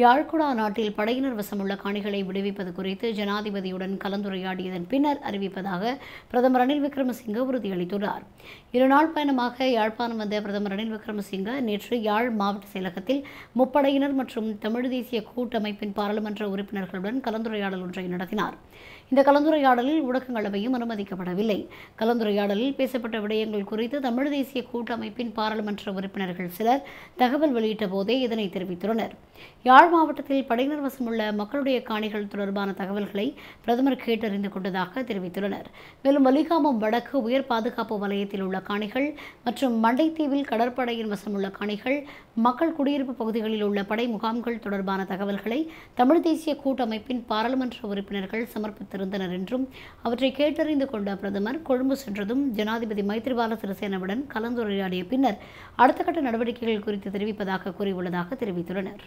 யாழ்குடா நாட்டில் படையினர் வசமுள்ள காணிகளை விடுவிப்பது குறித்து ஜனாதிபதியுடன் கலந்துரையாடியதன் பின்னர் அறிவிப்பதாக பிரதமர் ரணில் விக்ரமசிங்க உறுதியளித்துள்ளார் இருநாள் பயணமாக யாழ்ப்பாணம் வந்த பிரதமர் ரணில் விக்ரமசிங்க நேற்று யாழ் மாவட்ட செயலகத்தில் முப்படையினர் மற்றும் தமிழ் தேசிய கூட்டமைப்பின் பாராளுமன்ற உறுப்பினர்களுடன் கலந்துரையாடல் ஒன்றை நடத்தினார் இந்த கலந்துரையாடலில் ஊடகங்களவையும் அனுமதிக்கப்படவில்லை கலந்துரையாடலில் பேசப்பட்ட விடயங்கள் குறித்து தமிழ் தேசிய கூட்டமைப்பின் பாராளுமன்ற உறுப்பினர்கள் சிலர் தகவல் வெளியிட்ட போதே இதனை தெரிவித்துள்ளனர் யாழ் மாவட்டத்தில் படையினர் வசமுள்ள மக்களுடைய காணிகள் தொடர்பான தகவல்களை பிரதமர் கேட்டறிந்து கொண்டதாக தெரிவித்துள்ளனர் மேலும் வலிகாமம் வடக்கு உயர் பாதுகாப்பு வலயத்தில் உள்ள காணிகள் மற்றும் மண்டைத்தீவில் கடற்படையின் வசமுள்ள காணிகள் மக்கள் குடியிருப்பு பகுதிகளில் உள்ள படை முகாம்கள் தொடர்பான தகவல்களை தமிழ் தேசிய கூட்டமைப்பின் பாராளுமன்ற உறுப்பினர்கள் சமர்ப்பித்திருந்தனர் என்றும் அவற்றை கேட்டறிந்து கொண்ட பிரதமர் கொழும்பு சென்றதும் ஜனாதிபதி மைத்ரிபால சிறிசேனவுடன் கலந்துரையாடிய பின்னர் அடுத்த கட்ட நடவடிக்கைகள் குறித்து தெரிவிப்பதாக கூறியுள்ளதாக தெரிவித்துள்ளனர்